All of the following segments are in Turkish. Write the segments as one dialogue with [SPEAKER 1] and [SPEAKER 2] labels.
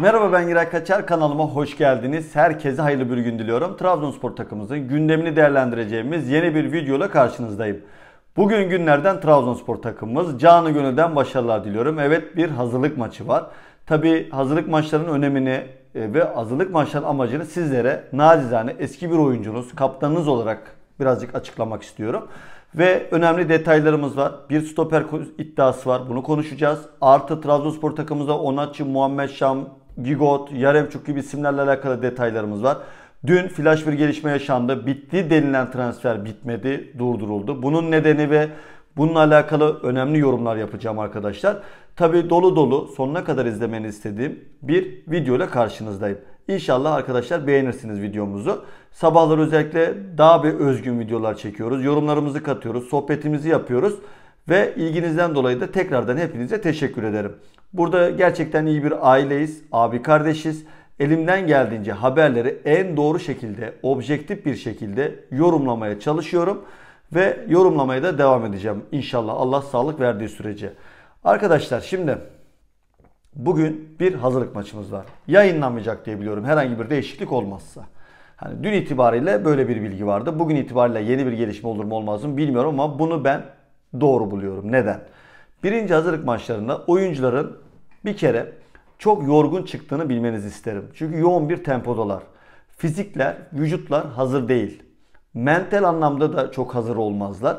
[SPEAKER 1] Merhaba ben Giray Kaçar kanalıma hoş geldiniz. Herkese hayırlı bir gün diliyorum. Trabzonspor takımımızın gündemini değerlendireceğimiz yeni bir videoyla karşınızdayım. Bugün günlerden Trabzonspor takımımız canı gönülden başarılar diliyorum. Evet bir hazırlık maçı var. Tabi hazırlık maçlarının önemini e, ve hazırlık maçlarının amacını sizlere nacizane eski bir oyuncunuz, kaptanınız olarak birazcık açıklamak istiyorum. Ve önemli detaylarımız var. Bir stoper iddiası var. Bunu konuşacağız. Artı Trabzonspor takımımızda Onatçı, Muhammed Şam, Gigot, Yarevçuk gibi isimlerle alakalı detaylarımız var. Dün flash bir gelişme yaşandı. Bitti denilen transfer bitmedi, durduruldu. Bunun nedeni ve bununla alakalı önemli yorumlar yapacağım arkadaşlar. Tabi dolu dolu sonuna kadar izlemeni istediğim bir video ile karşınızdayım. İnşallah arkadaşlar beğenirsiniz videomuzu. Sabahları özellikle daha bir özgün videolar çekiyoruz. Yorumlarımızı katıyoruz, sohbetimizi yapıyoruz. Ve ilginizden dolayı da tekrardan hepinize teşekkür ederim. Burada gerçekten iyi bir aileyiz, abi kardeşiz. Elimden geldiğince haberleri en doğru şekilde, objektif bir şekilde yorumlamaya çalışıyorum ve yorumlamaya da devam edeceğim inşallah Allah sağlık verdiği sürece. Arkadaşlar şimdi bugün bir hazırlık maçımız var. Yayınlanmayacak diye biliyorum herhangi bir değişiklik olmazsa. Hani dün itibariyle böyle bir bilgi vardı. Bugün itibariyle yeni bir gelişme olur mu olmaz mı bilmiyorum ama bunu ben doğru buluyorum. Neden? Birinci hazırlık maçlarında oyuncuların bir kere çok yorgun çıktığını bilmenizi isterim. Çünkü yoğun bir tempodalar. Fizikler, vücutlar hazır değil. Mental anlamda da çok hazır olmazlar.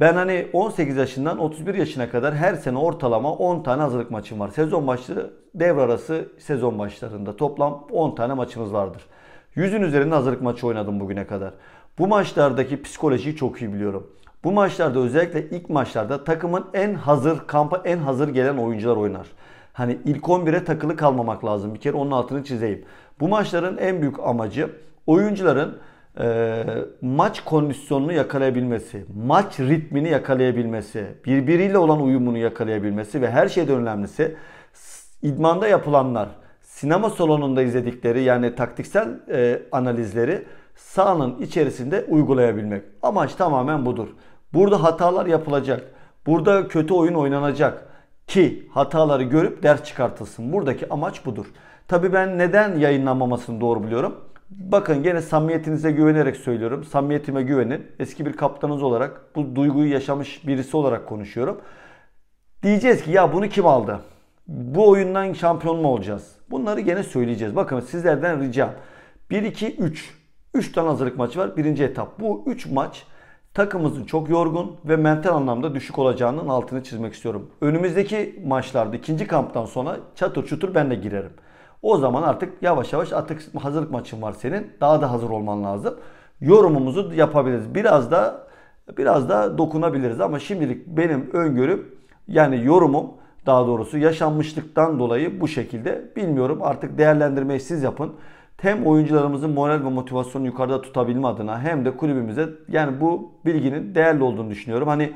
[SPEAKER 1] Ben hani 18 yaşından 31 yaşına kadar her sene ortalama 10 tane hazırlık maçım var. Sezon başı devre arası sezon başlarında toplam 10 tane maçımız vardır. 100'ün üzerinde hazırlık maçı oynadım bugüne kadar. Bu maçlardaki psikolojiyi çok iyi biliyorum. Bu maçlarda özellikle ilk maçlarda takımın en hazır, kampa en hazır gelen oyuncular oynar. Hani ilk 11'e takılı kalmamak lazım. Bir kere onun altını çizeyim. Bu maçların en büyük amacı oyuncuların e, maç kondisyonunu yakalayabilmesi, maç ritmini yakalayabilmesi, birbiriyle olan uyumunu yakalayabilmesi ve her şeyden önemlisi idmanda yapılanlar, sinema salonunda izledikleri yani taktiksel e, analizleri sahanın içerisinde uygulayabilmek. Amaç tamamen budur. Burada hatalar yapılacak. Burada kötü oyun oynanacak ki hataları görüp ders çıkartılsın. Buradaki amaç budur. Tabii ben neden yayınlanmamasını doğru biliyorum. Bakın gene samimiyetinize güvenerek söylüyorum. Samimiyetime güvenin. Eski bir kaptanınız olarak bu duyguyu yaşamış birisi olarak konuşuyorum. Diyeceğiz ki ya bunu kim aldı? Bu oyundan şampiyon mu olacağız? Bunları gene söyleyeceğiz. Bakın sizlerden ricam. 1 2 3 3 tane hazırlık maçı var. Birinci etap. Bu 3 maç takımımızın çok yorgun ve mental anlamda düşük olacağının altını çizmek istiyorum. Önümüzdeki maçlarda ikinci kamptan sonra çatır çutur ben de girerim. O zaman artık yavaş yavaş artık hazırlık maçın var senin. Daha da hazır olman lazım. Yorumumuzu yapabiliriz. Biraz da biraz da dokunabiliriz ama şimdilik benim öngörüm yani yorumum daha doğrusu yaşanmışlıktan dolayı bu şekilde bilmiyorum artık değerlendirmeyi siz yapın hem oyuncularımızın moral ve motivasyonu yukarıda tutabilme adına hem de kulübümüze yani bu bilginin değerli olduğunu düşünüyorum. Hani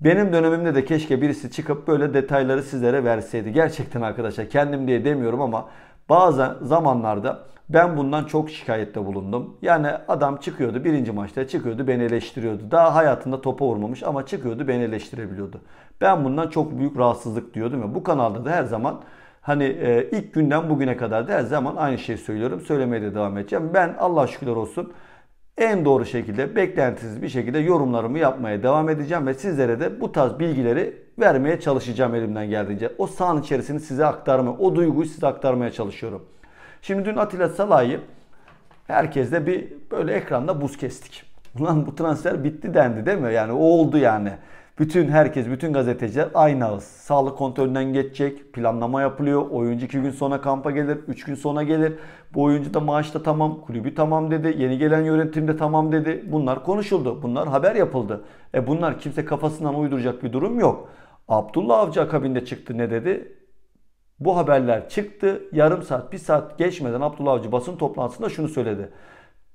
[SPEAKER 1] benim dönemimde de keşke birisi çıkıp böyle detayları sizlere verseydi. Gerçekten arkadaşlar kendim diye demiyorum ama bazı zamanlarda ben bundan çok şikayette bulundum. Yani adam çıkıyordu birinci maçta çıkıyordu beni eleştiriyordu. Daha hayatında topa vurmamış ama çıkıyordu beni eleştirebiliyordu. Ben bundan çok büyük rahatsızlık diyordum ya bu kanalda da her zaman Hani e, ilk günden bugüne kadar da her zaman aynı şeyi söylüyorum. Söylemeye de devam edeceğim. Ben Allah şükürler olsun en doğru şekilde beklentisiz bir şekilde yorumlarımı yapmaya devam edeceğim ve sizlere de bu tarz bilgileri vermeye çalışacağım elimden geldiğince. O sahanın içerisini size aktarmaya, o duyguyu size aktarmaya çalışıyorum. Şimdi dün Atilla Salayı herkesle bir böyle ekranda buz kestik. Ulan bu transfer bitti dendi değil mi? Yani o oldu yani. Bütün herkes, bütün gazeteciler aynı ağız. Sağlık kontrolünden geçecek, planlama yapılıyor. Oyuncu 2 gün sonra kampa gelir, 3 gün sonra gelir. Bu oyuncu da maaşta tamam, kulübü tamam dedi. Yeni gelen yönetim de tamam dedi. Bunlar konuşuldu, bunlar haber yapıldı. E bunlar kimse kafasından uyduracak bir durum yok. Abdullah Avcı akabinde çıktı ne dedi? Bu haberler çıktı. Yarım saat, bir saat geçmeden Abdullah Avcı basın toplantısında şunu söyledi.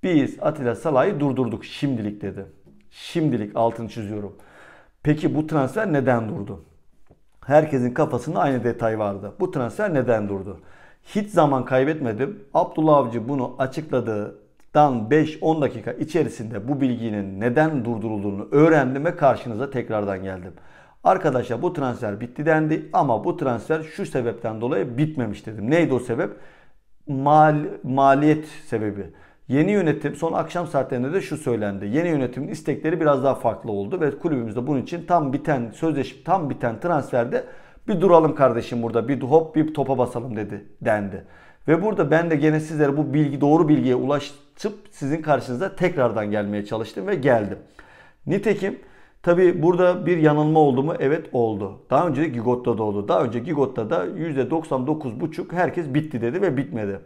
[SPEAKER 1] Biz Atilla Salah'ı durdurduk şimdilik dedi. Şimdilik altını çiziyorum. Peki bu transfer neden durdu? Herkesin kafasında aynı detay vardı. Bu transfer neden durdu? Hiç zaman kaybetmedim. Abdullah Avcı bunu açıkladıktan 5-10 dakika içerisinde bu bilginin neden durdurulduğunu öğrendim ve karşınıza tekrardan geldim. Arkadaşlar bu transfer bitti dendi ama bu transfer şu sebepten dolayı bitmemiş dedim. Neydi o sebep? Mal, maliyet sebebi. Yeni yönetim son akşam saatlerinde de şu söylendi. Yeni yönetimin istekleri biraz daha farklı oldu ve kulübümüzde bunun için tam biten sözleşme tam biten transferde bir duralım kardeşim burada bir hop bir topa basalım dedi dendi. Ve burada ben de gene sizlere bu bilgi doğru bilgiye ulaştıp sizin karşınıza tekrardan gelmeye çalıştım ve geldim. Nitekim Tabi burada bir yanılma oldu mu? Evet oldu. Daha önce Gigot'ta da oldu. Daha önce Gigot'ta da %99,5 herkes bitti dedi ve bitmedi.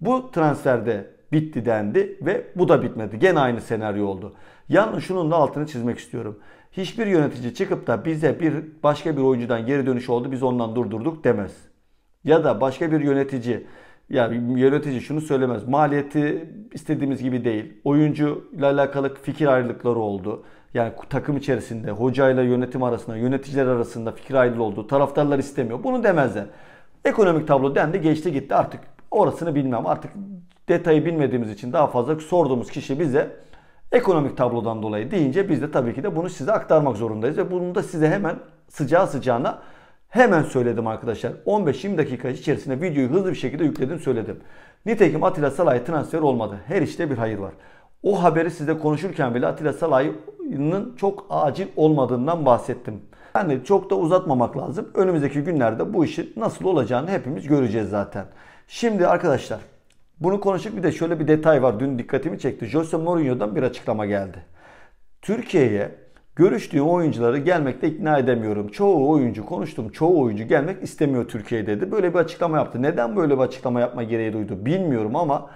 [SPEAKER 1] Bu transferde bitti dendi ve bu da bitmedi. Gene aynı senaryo oldu. Yalnız şunun da altını çizmek istiyorum. Hiçbir yönetici çıkıp da bize bir başka bir oyuncudan geri dönüş oldu biz ondan durdurduk demez. Ya da başka bir yönetici ya yönetici şunu söylemez. Maliyeti istediğimiz gibi değil. Oyuncu ile alakalı fikir ayrılıkları oldu. Yani takım içerisinde hocayla yönetim arasında, yöneticiler arasında fikir ayrılığı oldu. Taraftarlar istemiyor. Bunu demezler. Ekonomik tablo dendi, geçti gitti artık. Orasını bilmem. Artık Detayı bilmediğimiz için daha fazla sorduğumuz kişi bize ekonomik tablodan dolayı deyince biz de tabii ki de bunu size aktarmak zorundayız. Ve bunu da size hemen sıcağı sıcağına hemen söyledim arkadaşlar. 15-20 dakika içerisinde videoyu hızlı bir şekilde yükledim söyledim. Nitekim Atilla Salay transfer olmadı. Her işte bir hayır var. O haberi size konuşurken bile Atilla Salay'ın çok acil olmadığından bahsettim. Yani çok da uzatmamak lazım. Önümüzdeki günlerde bu işin nasıl olacağını hepimiz göreceğiz zaten. Şimdi arkadaşlar bunu konuştuk bir de şöyle bir detay var. Dün dikkatimi çekti. Jose Mourinho'dan bir açıklama geldi. Türkiye'ye görüştüğüm oyuncuları gelmekte ikna edemiyorum. Çoğu oyuncu konuştum. Çoğu oyuncu gelmek istemiyor Türkiye'ye dedi. Böyle bir açıklama yaptı. Neden böyle bir açıklama yapma gereği duydu bilmiyorum ama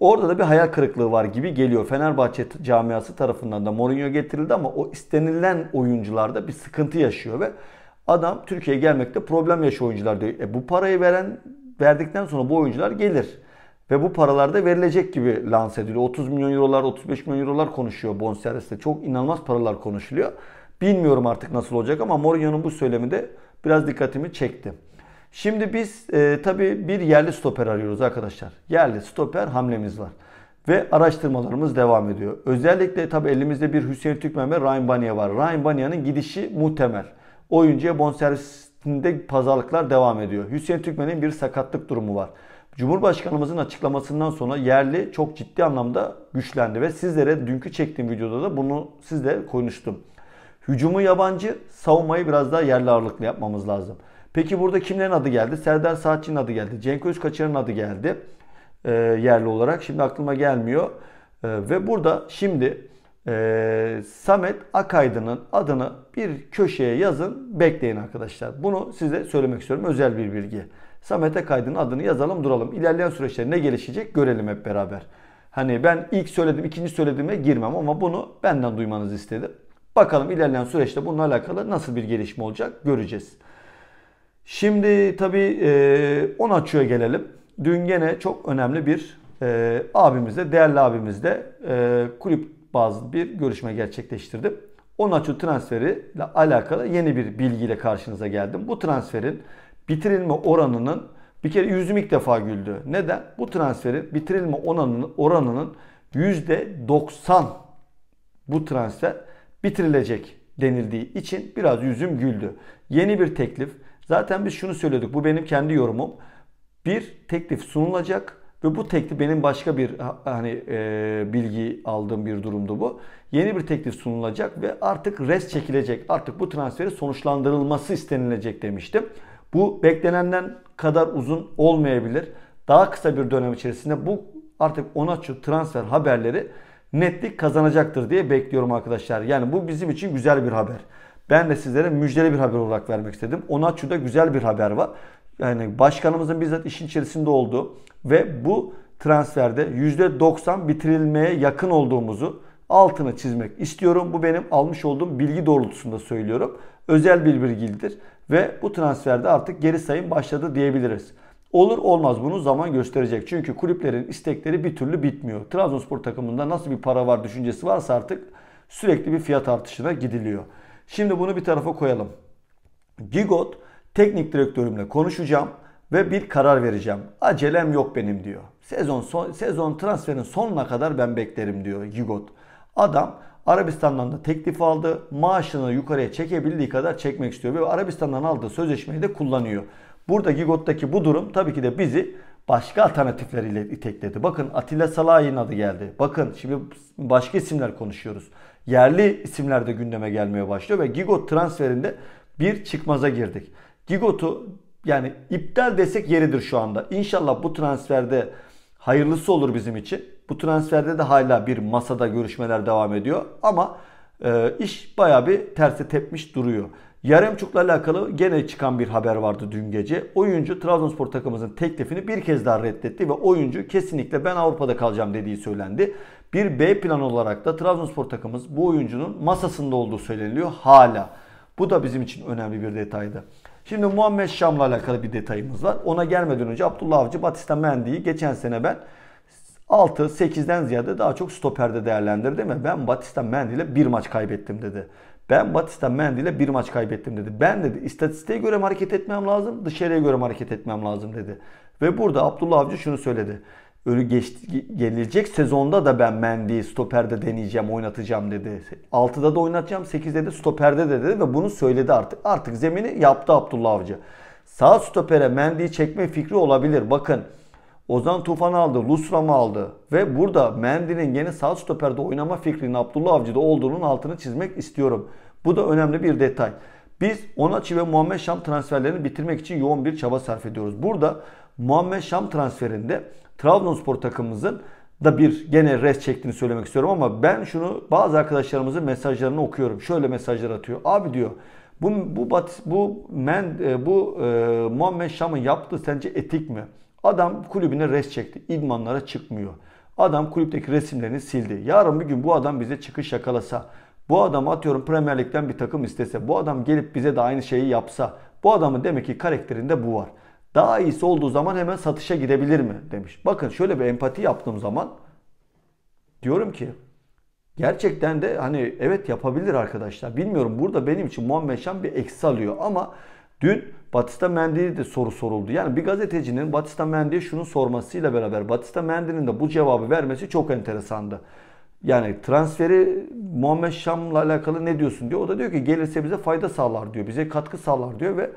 [SPEAKER 1] Orada da bir hayal kırıklığı var gibi geliyor. Fenerbahçe camiası tarafından da Mourinho getirildi ama o istenilen oyuncularda bir sıkıntı yaşıyor ve adam Türkiye'ye gelmekte problem yaşıyor oyuncular diyor. E bu parayı veren verdikten sonra bu oyuncular gelir. Ve bu paralar da verilecek gibi lanse ediliyor. 30 milyon eurolar, 35 milyon eurolar konuşuyor bonservisle. Çok inanılmaz paralar konuşuluyor. Bilmiyorum artık nasıl olacak ama Mourinho'nun bu söylemi de biraz dikkatimi çekti. Şimdi biz e, tabii bir yerli stoper arıyoruz arkadaşlar. Yerli stoper hamlemiz var. Ve araştırmalarımız devam ediyor. Özellikle tabii elimizde bir Hüseyin Türkmen ve Ryan Bania var. Ryan Bania'nın gidişi muhtemel. Oyuncuya bonservisinde pazarlıklar devam ediyor. Hüseyin Türkmen'in bir sakatlık durumu var. Cumhurbaşkanımızın açıklamasından sonra yerli çok ciddi anlamda güçlendi ve sizlere dünkü çektiğim videoda da bunu sizle konuştum. Hücumu yabancı, savunmayı biraz daha yerli ağırlıklı yapmamız lazım. Peki burada kimlerin adı geldi? Serdar Saatçı'nın adı geldi. Cenk Özkaçar'ın adı geldi. E, yerli olarak. Şimdi aklıma gelmiyor. E, ve burada şimdi e, Samet Akaydın'ın adını bir köşeye yazın. Bekleyin arkadaşlar. Bunu size söylemek istiyorum. Özel bir bilgi. Samet Akaydın'ın adını yazalım duralım. İlerleyen süreçte ne gelişecek görelim hep beraber. Hani ben ilk söyledim, ikinci söylediğime girmem ama bunu benden duymanızı istedim. Bakalım ilerleyen süreçte bununla alakalı nasıl bir gelişme olacak göreceğiz. Şimdi tabii e, 10 açıya gelelim. Dün gene çok önemli bir e, abimizle, değerli abimizle e, kulüp bazlı bir görüşme gerçekleştirdim. 10 açı transferi ile alakalı yeni bir bilgiyle karşınıza geldim. Bu transferin bitirilme oranının bir kere yüzüm ilk defa güldü. Neden? Bu transferin bitirilme oranının, oranının %90 bu transfer bitirilecek denildiği için biraz yüzüm güldü. Yeni bir teklif. Zaten biz şunu söyledik. Bu benim kendi yorumum. Bir teklif sunulacak ve bu teklif benim başka bir hani e, bilgi aldığım bir durumdu bu. Yeni bir teklif sunulacak ve artık res çekilecek. Artık bu transferi sonuçlandırılması istenilecek demiştim. Bu beklenenden kadar uzun olmayabilir. Daha kısa bir dönem içerisinde bu artık Onaçu transfer haberleri netlik kazanacaktır diye bekliyorum arkadaşlar. Yani bu bizim için güzel bir haber. Ben de sizlere müjdeli bir haber olarak vermek istedim. Onaçu'da güzel bir haber var. Yani başkanımızın bizzat işin içerisinde olduğu ve bu transferde %90 bitirilmeye yakın olduğumuzu altına çizmek istiyorum. Bu benim almış olduğum bilgi doğrultusunda söylüyorum. Özel bir bilgidir ve bu transferde artık geri sayım başladı diyebiliriz. Olur olmaz bunu zaman gösterecek. Çünkü kulüplerin istekleri bir türlü bitmiyor. Trabzonspor takımında nasıl bir para var düşüncesi varsa artık sürekli bir fiyat artışına gidiliyor. Şimdi bunu bir tarafa koyalım. Gigot teknik direktörümle konuşacağım ve bir karar vereceğim. Acelem yok benim diyor. Sezon son, sezon transferin sonuna kadar ben beklerim diyor Gigot. Adam Arabistan'dan da teklif aldı. Maaşını yukarıya çekebildiği kadar çekmek istiyor. Ve Arabistan'dan aldığı sözleşmeyi de kullanıyor. Burada Gigot'taki bu durum tabii ki de bizi başka alternatifleriyle itekledi. Bakın Atilla Salahi'nin adı geldi. Bakın şimdi başka isimler konuşuyoruz. Yerli isimler de gündeme gelmeye başlıyor ve Gigot transferinde bir çıkmaza girdik. Gigot'u yani iptal desek yeridir şu anda. İnşallah bu transferde hayırlısı olur bizim için. Bu transferde de hala bir masada görüşmeler devam ediyor. Ama e, iş baya bir terse tepmiş duruyor. Yaremçuk'la alakalı gene çıkan bir haber vardı dün gece. Oyuncu Trabzonspor takımımızın teklifini bir kez daha reddetti ve oyuncu kesinlikle ben Avrupa'da kalacağım dediği söylendi. Bir B plan olarak da Trabzonspor takımımız bu oyuncunun masasında olduğu söyleniliyor hala. Bu da bizim için önemli bir detaydı. Şimdi Muhammed Şam'la alakalı bir detayımız var. Ona gelmeden önce Abdullah Avcı Batista Mendy'yi geçen sene ben 6 8'den ziyade daha çok stoperde değerlendirdi değil mi? Ben Batista Mendy ile bir maç kaybettim dedi. Ben Batista Mendy ile bir maç kaybettim dedi. Ben dedi istatistiğe göre hareket etmem lazım, dışarıya göre hareket etmem lazım dedi. Ve burada Abdullah Avcı şunu söyledi. Önü geç, gelecek sezonda da ben Mendy'yi stoperde deneyeceğim, oynatacağım dedi. 6'da da oynatacağım, 8'de de stoperde de dedi ve bunu söyledi artık. Artık zemini yaptı Abdullah Avcı. Sağ stopere Mendy'yi çekme fikri olabilir. Bakın Ozan Tufan aldı, Lusram'ı aldı ve burada Mendy'nin yeni sağ stoperde oynama fikrinin Abdullah Avcı'da olduğunun altını çizmek istiyorum. Bu da önemli bir detay. Biz Onaçi ve Muhammed Şam transferlerini bitirmek için yoğun bir çaba sarf ediyoruz. Burada Muhammed Şam transferinde Trabzonspor takımımızın da bir gene res çektiğini söylemek istiyorum ama ben şunu bazı arkadaşlarımızın mesajlarını okuyorum. Şöyle mesajlar atıyor. Abi diyor bu bu bu men e, bu e, Muhammed Şam'ın yaptığı sence etik mi? Adam kulübüne res çekti. İdmanlara çıkmıyor. Adam kulüpteki resimlerini sildi. Yarın bir gün bu adam bize çıkış yakalasa, bu adam atıyorum Premier Lig'den bir takım istese, bu adam gelip bize de aynı şeyi yapsa, bu adamın demek ki karakterinde bu var. Daha iyisi olduğu zaman hemen satışa gidebilir mi demiş. Bakın şöyle bir empati yaptığım zaman diyorum ki gerçekten de hani evet yapabilir arkadaşlar. Bilmiyorum burada benim için Muhammed Şan bir eksi alıyor ama Dün Batista Mendy'ye de soru soruldu. Yani bir gazetecinin Batista Mendiye şunu sormasıyla beraber Batista Mendi'nin de bu cevabı vermesi çok enteresandı. Yani transferi Muhammed Şam'la alakalı ne diyorsun diyor. O da diyor ki gelirse bize fayda sağlar diyor. Bize katkı sağlar diyor ve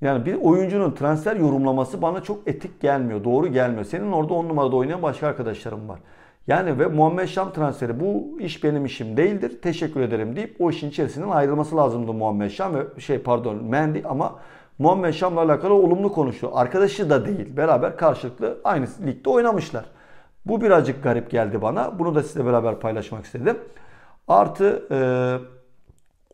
[SPEAKER 1] yani bir oyuncunun transfer yorumlaması bana çok etik gelmiyor. Doğru gelmiyor. Senin orada on numarada oynayan başka arkadaşlarım var. Yani ve Muhammed Şam transferi bu iş benim işim değildir. Teşekkür ederim deyip o işin içerisinden ayrılması lazımdı Muhammed Şam ve şey pardon Mendy ama Muhammed Şam'la alakalı olumlu konuştu. Arkadaşı da değil. Beraber karşılıklı aynı ligde oynamışlar. Bu birazcık garip geldi bana. Bunu da sizinle beraber paylaşmak istedim. Artı e,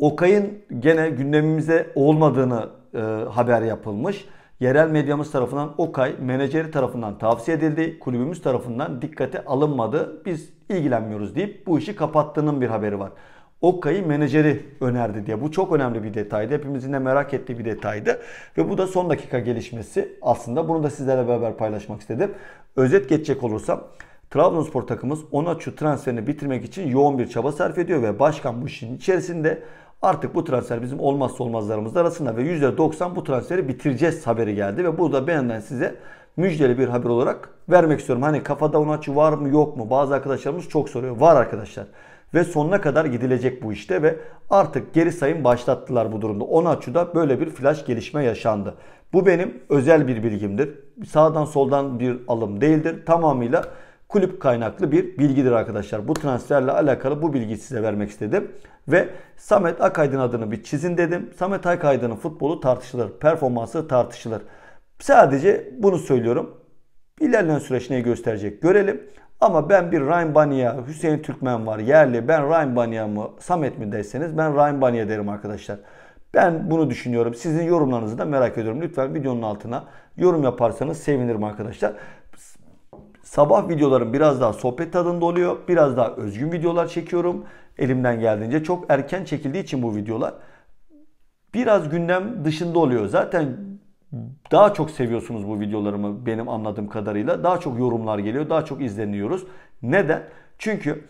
[SPEAKER 1] Okay'ın gene gündemimize olmadığını e, haber yapılmış yerel medyamız tarafından Okay menajeri tarafından tavsiye edildi. Kulübümüz tarafından dikkate alınmadı. Biz ilgilenmiyoruz deyip bu işi kapattığının bir haberi var. Okka'yı menajeri önerdi diye. Bu çok önemli bir detaydı. Hepimizin de merak ettiği bir detaydı. Ve bu da son dakika gelişmesi. Aslında bunu da sizlerle beraber paylaşmak istedim. Özet geçecek olursam Trabzonspor takımımız Onaçu transferini bitirmek için yoğun bir çaba sarf ediyor ve başkan bu işin içerisinde Artık bu transfer bizim olmazsa olmazlarımız arasında ve %90 bu transferi bitireceğiz haberi geldi. Ve burada beğenden size müjdeli bir haber olarak vermek istiyorum. Hani kafada Onaçı var mı yok mu? Bazı arkadaşlarımız çok soruyor. Var arkadaşlar. Ve sonuna kadar gidilecek bu işte ve artık geri sayım başlattılar bu durumda. Onaçu'da böyle bir flash gelişme yaşandı. Bu benim özel bir bilgimdir. Sağdan soldan bir alım değildir. Tamamıyla kulüp kaynaklı bir bilgidir arkadaşlar. Bu transferle alakalı bu bilgiyi size vermek istedim. Ve Samet Akaydın adını bir çizin dedim. Samet Akaydın'ın futbolu tartışılır. Performansı tartışılır. Sadece bunu söylüyorum. İlerleyen süreç neyi gösterecek görelim. Ama ben bir Ryan Banya, Hüseyin Türkmen var yerli. Ben Ryan Banya mı, Samet mi derseniz ben Ryan Banya derim arkadaşlar. Ben bunu düşünüyorum. Sizin yorumlarınızı da merak ediyorum. Lütfen videonun altına yorum yaparsanız sevinirim arkadaşlar. Sabah videolarım biraz daha sohbet tadında oluyor. Biraz daha özgün videolar çekiyorum. Elimden geldiğince çok erken çekildiği için bu videolar biraz gündem dışında oluyor. Zaten daha çok seviyorsunuz bu videolarımı benim anladığım kadarıyla. Daha çok yorumlar geliyor, daha çok izleniyoruz. Neden? Çünkü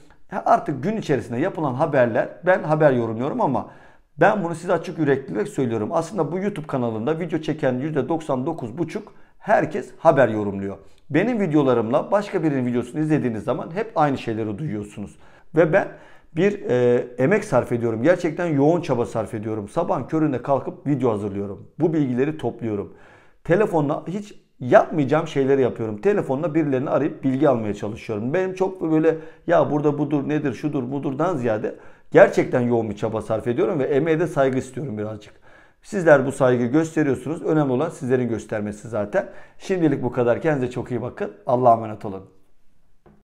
[SPEAKER 1] artık gün içerisinde yapılan haberler, ben haber yorumluyorum ama ben bunu size açık yüreklilik söylüyorum. Aslında bu YouTube kanalında video çeken %99,5 herkes haber yorumluyor. Benim videolarımla başka birinin videosunu izlediğiniz zaman hep aynı şeyleri duyuyorsunuz. Ve ben bir e, emek sarf ediyorum. Gerçekten yoğun çaba sarf ediyorum. Sabah köründe kalkıp video hazırlıyorum. Bu bilgileri topluyorum. Telefonla hiç yapmayacağım şeyleri yapıyorum. Telefonla birilerini arayıp bilgi almaya çalışıyorum. Benim çok böyle ya burada budur nedir şudur budurdan ziyade gerçekten yoğun bir çaba sarf ediyorum ve emeğe de saygı istiyorum birazcık. Sizler bu saygı gösteriyorsunuz. Önemli olan sizlerin göstermesi zaten. Şimdilik bu kadar. Kendinize çok iyi bakın. Allah'a emanet olun.